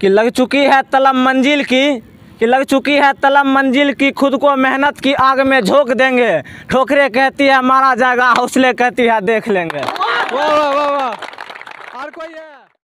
कि लग चुकी है तलब मंजिल की कि लग चुकी है तलब मंजिल की खुद को मेहनत की आग में झोंक देंगे ठोकरे कहती है मारा जाएगा हौसले कहती है देख लेंगे वाह वाह वाह और कोई है